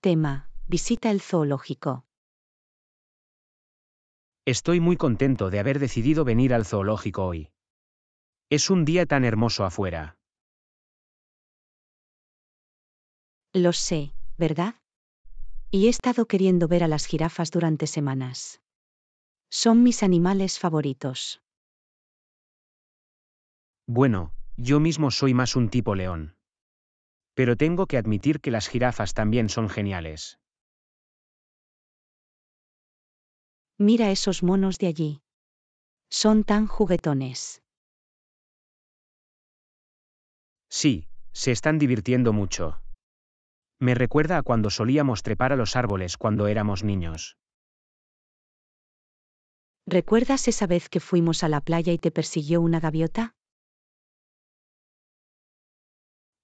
Tema. Visita el zoológico. Estoy muy contento de haber decidido venir al zoológico hoy. Es un día tan hermoso afuera. Lo sé, ¿verdad? Y he estado queriendo ver a las jirafas durante semanas. Son mis animales favoritos. Bueno, yo mismo soy más un tipo león pero tengo que admitir que las jirafas también son geniales. Mira esos monos de allí. Son tan juguetones. Sí, se están divirtiendo mucho. Me recuerda a cuando solíamos trepar a los árboles cuando éramos niños. ¿Recuerdas esa vez que fuimos a la playa y te persiguió una gaviota?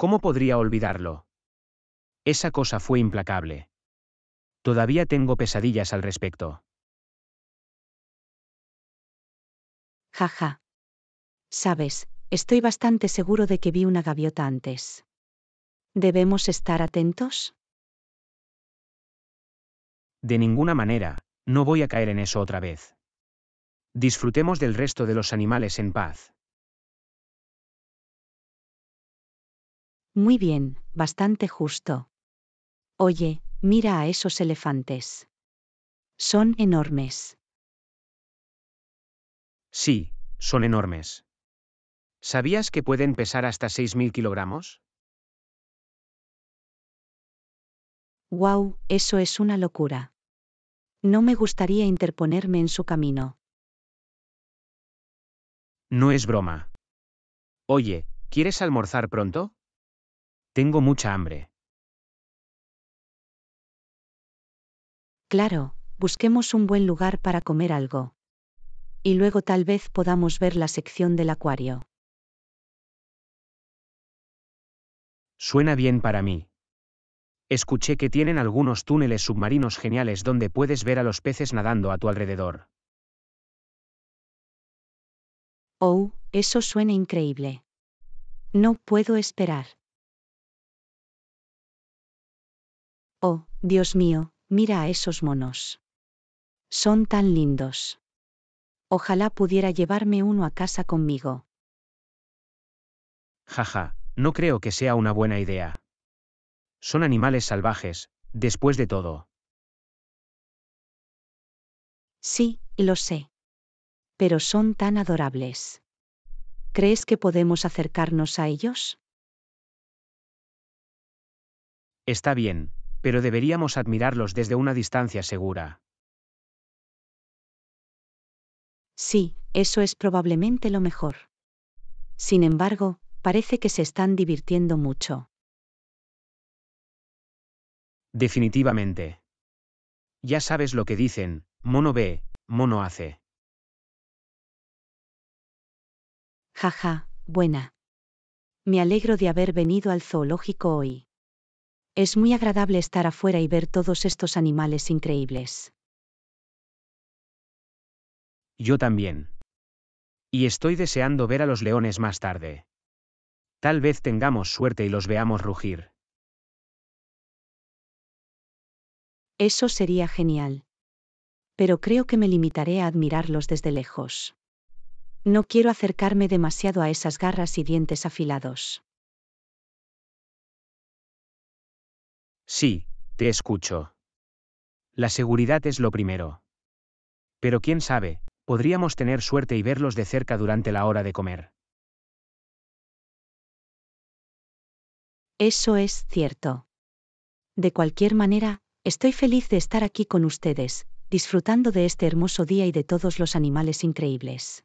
¿Cómo podría olvidarlo? Esa cosa fue implacable. Todavía tengo pesadillas al respecto. Jaja. Sabes, estoy bastante seguro de que vi una gaviota antes. ¿Debemos estar atentos? De ninguna manera, no voy a caer en eso otra vez. Disfrutemos del resto de los animales en paz. Muy bien, bastante justo. Oye, mira a esos elefantes. Son enormes. Sí, son enormes. ¿Sabías que pueden pesar hasta 6.000 kilogramos? ¡Wow! Eso es una locura. No me gustaría interponerme en su camino. No es broma. Oye, ¿quieres almorzar pronto? Tengo mucha hambre. Claro, busquemos un buen lugar para comer algo. Y luego tal vez podamos ver la sección del acuario. Suena bien para mí. Escuché que tienen algunos túneles submarinos geniales donde puedes ver a los peces nadando a tu alrededor. Oh, eso suena increíble. No puedo esperar. Oh, Dios mío, mira a esos monos. Son tan lindos. Ojalá pudiera llevarme uno a casa conmigo. Jaja, no creo que sea una buena idea. Son animales salvajes, después de todo. Sí, lo sé. Pero son tan adorables. ¿Crees que podemos acercarnos a ellos? Está bien, pero deberíamos admirarlos desde una distancia segura. Sí, eso es probablemente lo mejor. Sin embargo, parece que se están divirtiendo mucho. Definitivamente. Ya sabes lo que dicen, mono ve, mono hace. Jaja, buena. Me alegro de haber venido al zoológico hoy. Es muy agradable estar afuera y ver todos estos animales increíbles. Yo también. Y estoy deseando ver a los leones más tarde. Tal vez tengamos suerte y los veamos rugir. Eso sería genial. Pero creo que me limitaré a admirarlos desde lejos. No quiero acercarme demasiado a esas garras y dientes afilados. Sí, te escucho. La seguridad es lo primero. Pero quién sabe, podríamos tener suerte y verlos de cerca durante la hora de comer. Eso es cierto. De cualquier manera, estoy feliz de estar aquí con ustedes, disfrutando de este hermoso día y de todos los animales increíbles.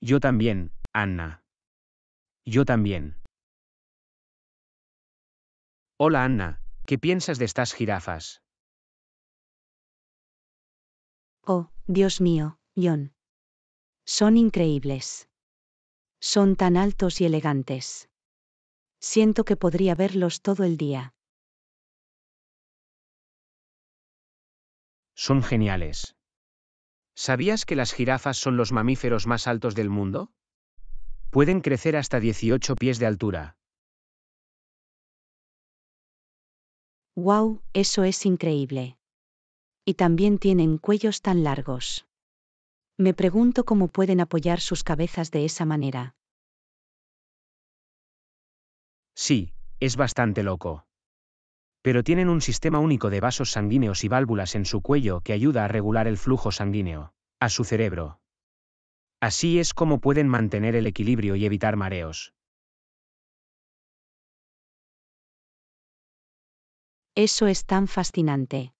Yo también, Anna. Yo también. Hola Anna, ¿qué piensas de estas jirafas? Oh, Dios mío, John. Son increíbles. Son tan altos y elegantes. Siento que podría verlos todo el día. Son geniales. ¿Sabías que las jirafas son los mamíferos más altos del mundo? Pueden crecer hasta 18 pies de altura. ¡Wow! Eso es increíble. Y también tienen cuellos tan largos. Me pregunto cómo pueden apoyar sus cabezas de esa manera. Sí, es bastante loco. Pero tienen un sistema único de vasos sanguíneos y válvulas en su cuello que ayuda a regular el flujo sanguíneo, a su cerebro. Así es como pueden mantener el equilibrio y evitar mareos. Eso es tan fascinante.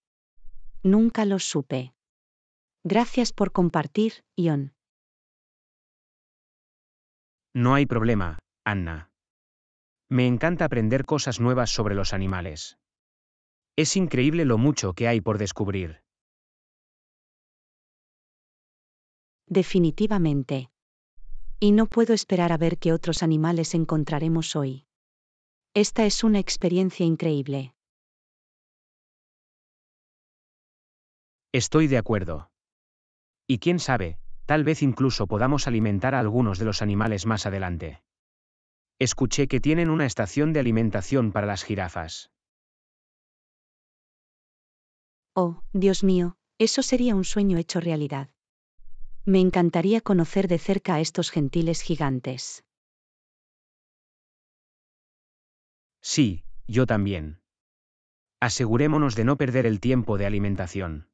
Nunca lo supe. Gracias por compartir, Ion. No hay problema, Anna. Me encanta aprender cosas nuevas sobre los animales. Es increíble lo mucho que hay por descubrir. Definitivamente. Y no puedo esperar a ver qué otros animales encontraremos hoy. Esta es una experiencia increíble. Estoy de acuerdo. Y quién sabe, tal vez incluso podamos alimentar a algunos de los animales más adelante. Escuché que tienen una estación de alimentación para las jirafas. Oh, Dios mío, eso sería un sueño hecho realidad. Me encantaría conocer de cerca a estos gentiles gigantes. Sí, yo también. Asegurémonos de no perder el tiempo de alimentación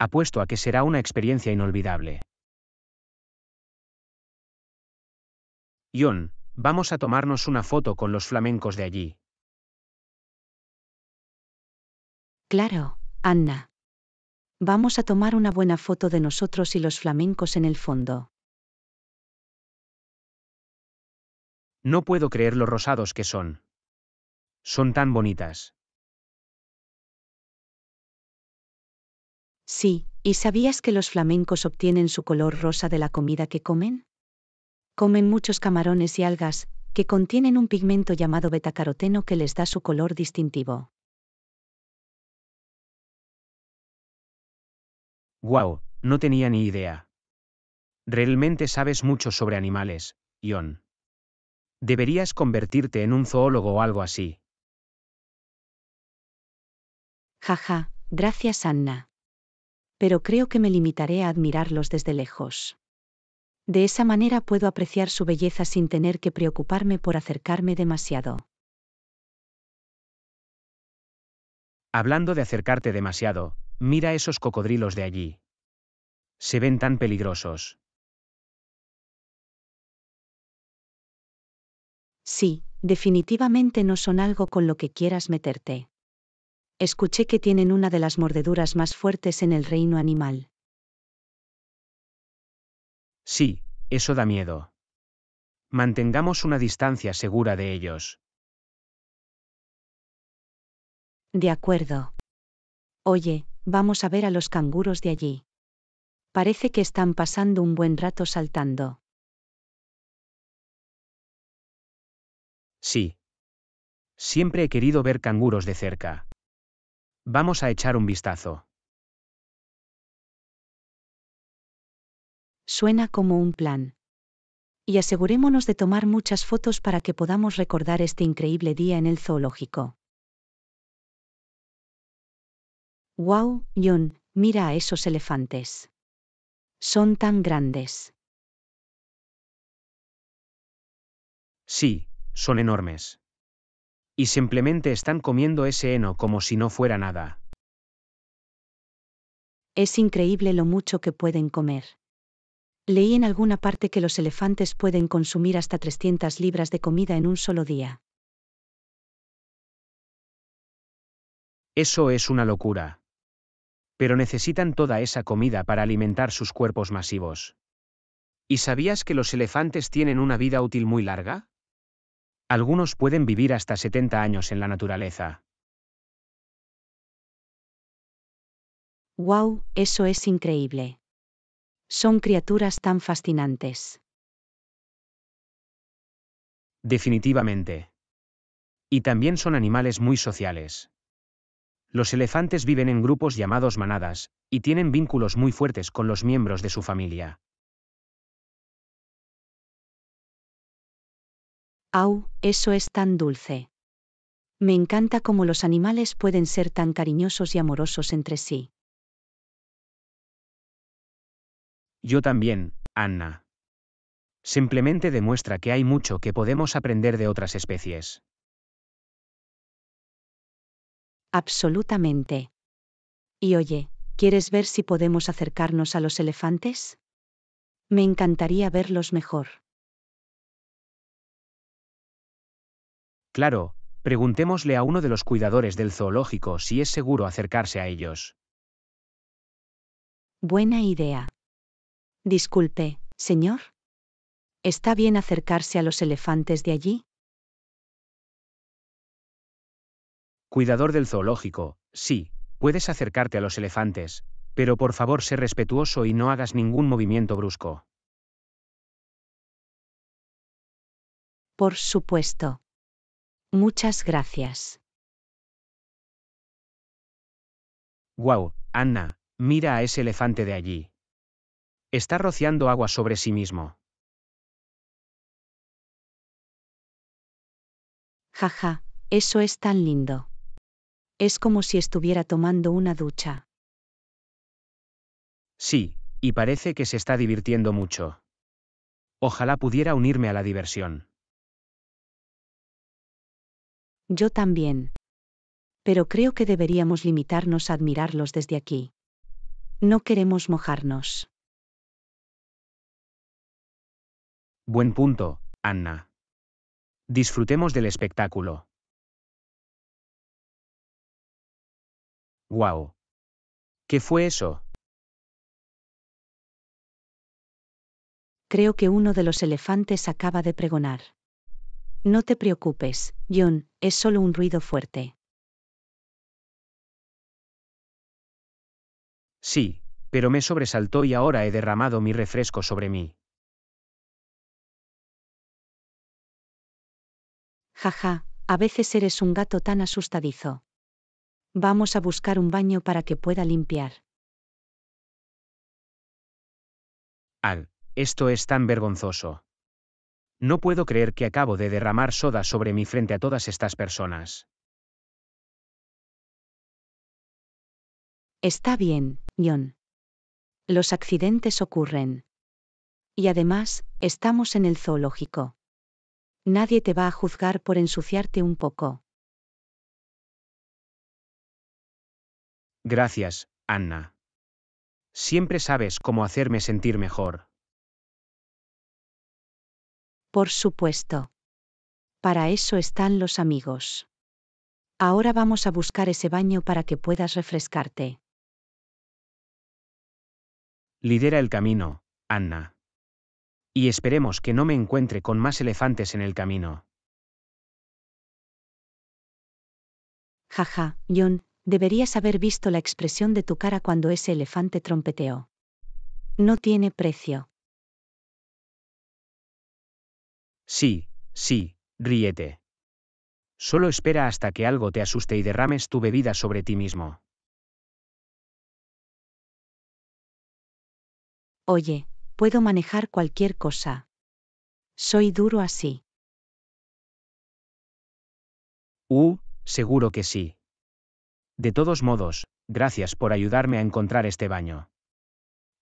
apuesto a que será una experiencia inolvidable. Ion, vamos a tomarnos una foto con los flamencos de allí. Claro, Anna. Vamos a tomar una buena foto de nosotros y los flamencos en el fondo. No puedo creer lo rosados que son. Son tan bonitas. Sí, ¿y sabías que los flamencos obtienen su color rosa de la comida que comen? Comen muchos camarones y algas, que contienen un pigmento llamado betacaroteno que les da su color distintivo. Wow, no tenía ni idea. Realmente sabes mucho sobre animales, Ion. Deberías convertirte en un zoólogo o algo así. Jaja, gracias Anna pero creo que me limitaré a admirarlos desde lejos. De esa manera puedo apreciar su belleza sin tener que preocuparme por acercarme demasiado. Hablando de acercarte demasiado, mira esos cocodrilos de allí. Se ven tan peligrosos. Sí, definitivamente no son algo con lo que quieras meterte escuché que tienen una de las mordeduras más fuertes en el reino animal. Sí, eso da miedo. Mantengamos una distancia segura de ellos. De acuerdo. Oye, vamos a ver a los canguros de allí. Parece que están pasando un buen rato saltando. Sí. Siempre he querido ver canguros de cerca. Vamos a echar un vistazo. Suena como un plan. Y asegurémonos de tomar muchas fotos para que podamos recordar este increíble día en el zoológico. Wow, John, mira a esos elefantes. Son tan grandes. Sí, son enormes. Y simplemente están comiendo ese heno como si no fuera nada. Es increíble lo mucho que pueden comer. Leí en alguna parte que los elefantes pueden consumir hasta 300 libras de comida en un solo día. Eso es una locura. Pero necesitan toda esa comida para alimentar sus cuerpos masivos. ¿Y sabías que los elefantes tienen una vida útil muy larga? Algunos pueden vivir hasta 70 años en la naturaleza. ¡Wow! Eso es increíble. Son criaturas tan fascinantes. Definitivamente. Y también son animales muy sociales. Los elefantes viven en grupos llamados manadas, y tienen vínculos muy fuertes con los miembros de su familia. ¡Au! Eso es tan dulce. Me encanta cómo los animales pueden ser tan cariñosos y amorosos entre sí. Yo también, Anna. Simplemente demuestra que hay mucho que podemos aprender de otras especies. Absolutamente. Y oye, ¿quieres ver si podemos acercarnos a los elefantes? Me encantaría verlos mejor. Claro, preguntémosle a uno de los cuidadores del zoológico si es seguro acercarse a ellos. Buena idea. Disculpe, señor. ¿Está bien acercarse a los elefantes de allí? Cuidador del zoológico, sí, puedes acercarte a los elefantes, pero por favor sé respetuoso y no hagas ningún movimiento brusco. Por supuesto. Muchas gracias. Wow, Anna, mira a ese elefante de allí. Está rociando agua sobre sí mismo. Jaja, eso es tan lindo. Es como si estuviera tomando una ducha. Sí, y parece que se está divirtiendo mucho. Ojalá pudiera unirme a la diversión. Yo también. Pero creo que deberíamos limitarnos a admirarlos desde aquí. No queremos mojarnos. Buen punto, Anna. Disfrutemos del espectáculo. Wow. ¿Qué fue eso? Creo que uno de los elefantes acaba de pregonar. No te preocupes, John, es solo un ruido fuerte. Sí, pero me sobresaltó y ahora he derramado mi refresco sobre mí. Jaja, a veces eres un gato tan asustadizo. Vamos a buscar un baño para que pueda limpiar. Al, esto es tan vergonzoso. No puedo creer que acabo de derramar soda sobre mi frente a todas estas personas. Está bien, John. Los accidentes ocurren. Y además, estamos en el zoológico. Nadie te va a juzgar por ensuciarte un poco. Gracias, Anna. Siempre sabes cómo hacerme sentir mejor. Por supuesto. Para eso están los amigos. Ahora vamos a buscar ese baño para que puedas refrescarte. Lidera el camino, Anna. Y esperemos que no me encuentre con más elefantes en el camino. Jaja, John, deberías haber visto la expresión de tu cara cuando ese elefante trompeteó. No tiene precio. Sí, sí, ríete. Solo espera hasta que algo te asuste y derrames tu bebida sobre ti mismo. Oye, puedo manejar cualquier cosa. Soy duro así. Uh, seguro que sí. De todos modos, gracias por ayudarme a encontrar este baño.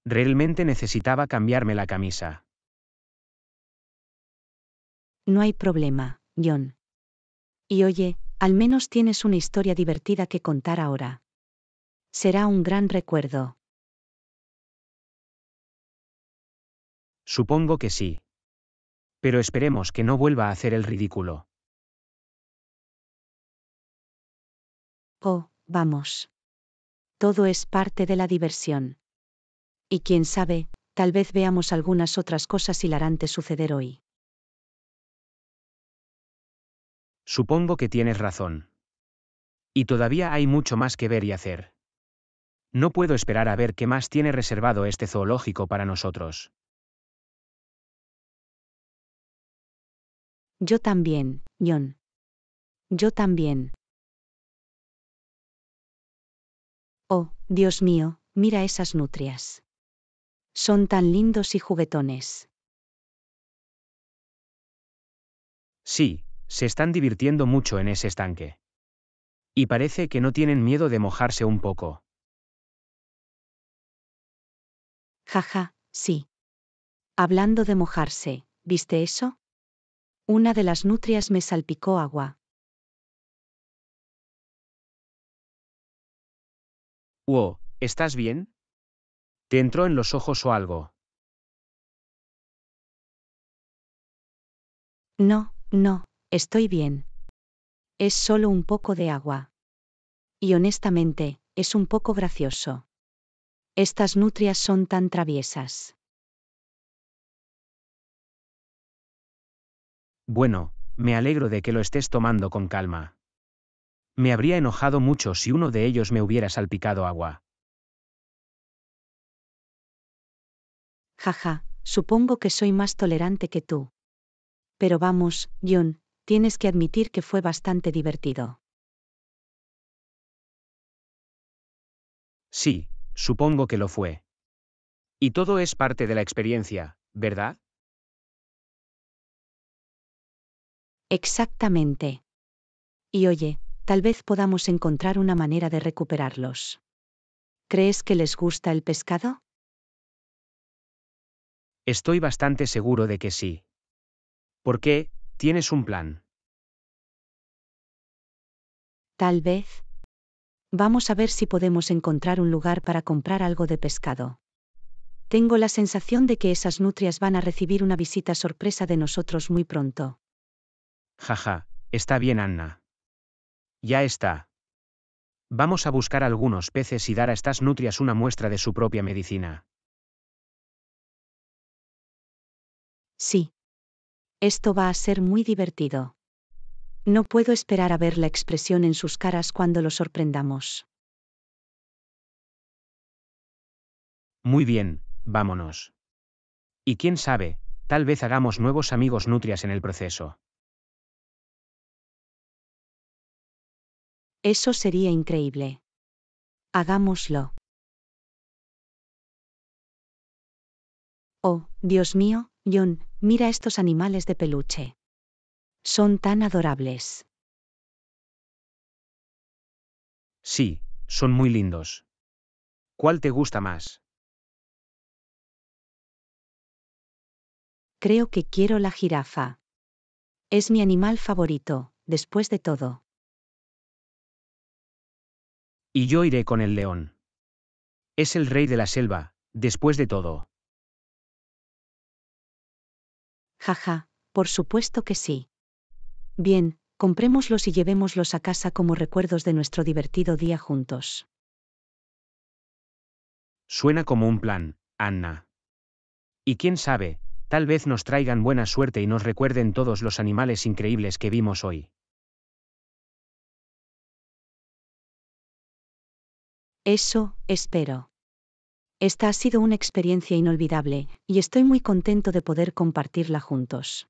Realmente necesitaba cambiarme la camisa no hay problema, John. Y oye, al menos tienes una historia divertida que contar ahora. Será un gran recuerdo. Supongo que sí. Pero esperemos que no vuelva a hacer el ridículo. Oh, vamos. Todo es parte de la diversión. Y quién sabe, tal vez veamos algunas otras cosas hilarantes suceder hoy. Supongo que tienes razón. Y todavía hay mucho más que ver y hacer. No puedo esperar a ver qué más tiene reservado este zoológico para nosotros. Yo también, John. Yo también. Oh, Dios mío, mira esas nutrias. Son tan lindos y juguetones. Sí, se están divirtiendo mucho en ese estanque. Y parece que no tienen miedo de mojarse un poco. Jaja, sí. Hablando de mojarse, ¿viste eso? Una de las nutrias me salpicó agua. Wow, ¿estás bien? ¿Te entró en los ojos o algo? No, no, Estoy bien. Es solo un poco de agua. Y honestamente, es un poco gracioso. Estas nutrias son tan traviesas. Bueno, me alegro de que lo estés tomando con calma. Me habría enojado mucho si uno de ellos me hubiera salpicado agua. Jaja, supongo que soy más tolerante que tú. Pero vamos, John, tienes que admitir que fue bastante divertido. Sí, supongo que lo fue. Y todo es parte de la experiencia, ¿verdad? Exactamente. Y oye, tal vez podamos encontrar una manera de recuperarlos. ¿Crees que les gusta el pescado? Estoy bastante seguro de que sí. ¿Por qué, Tienes un plan. Tal vez. Vamos a ver si podemos encontrar un lugar para comprar algo de pescado. Tengo la sensación de que esas nutrias van a recibir una visita sorpresa de nosotros muy pronto. Jaja, está bien Anna. Ya está. Vamos a buscar algunos peces y dar a estas nutrias una muestra de su propia medicina. Sí. Esto va a ser muy divertido. No puedo esperar a ver la expresión en sus caras cuando lo sorprendamos. Muy bien, vámonos. Y quién sabe, tal vez hagamos nuevos amigos nutrias en el proceso. Eso sería increíble. Hagámoslo. Oh, Dios mío, John, mira estos animales de peluche. Son tan adorables. Sí, son muy lindos. ¿Cuál te gusta más? Creo que quiero la jirafa. Es mi animal favorito, después de todo. Y yo iré con el león. Es el rey de la selva, después de todo. Jaja, por supuesto que sí. Bien, comprémoslos y llevémoslos a casa como recuerdos de nuestro divertido día juntos. Suena como un plan, Anna. Y quién sabe, tal vez nos traigan buena suerte y nos recuerden todos los animales increíbles que vimos hoy. Eso, espero. Esta ha sido una experiencia inolvidable, y estoy muy contento de poder compartirla juntos.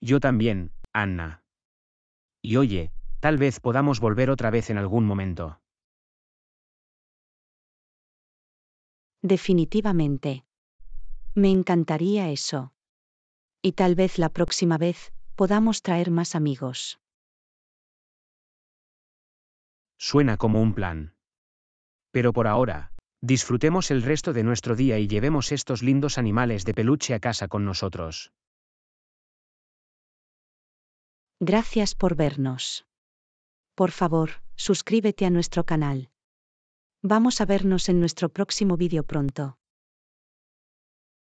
Yo también, Anna. Y oye, tal vez podamos volver otra vez en algún momento. Definitivamente. Me encantaría eso. Y tal vez la próxima vez, podamos traer más amigos. Suena como un plan. Pero por ahora, disfrutemos el resto de nuestro día y llevemos estos lindos animales de peluche a casa con nosotros. Gracias por vernos. Por favor, suscríbete a nuestro canal. Vamos a vernos en nuestro próximo vídeo pronto.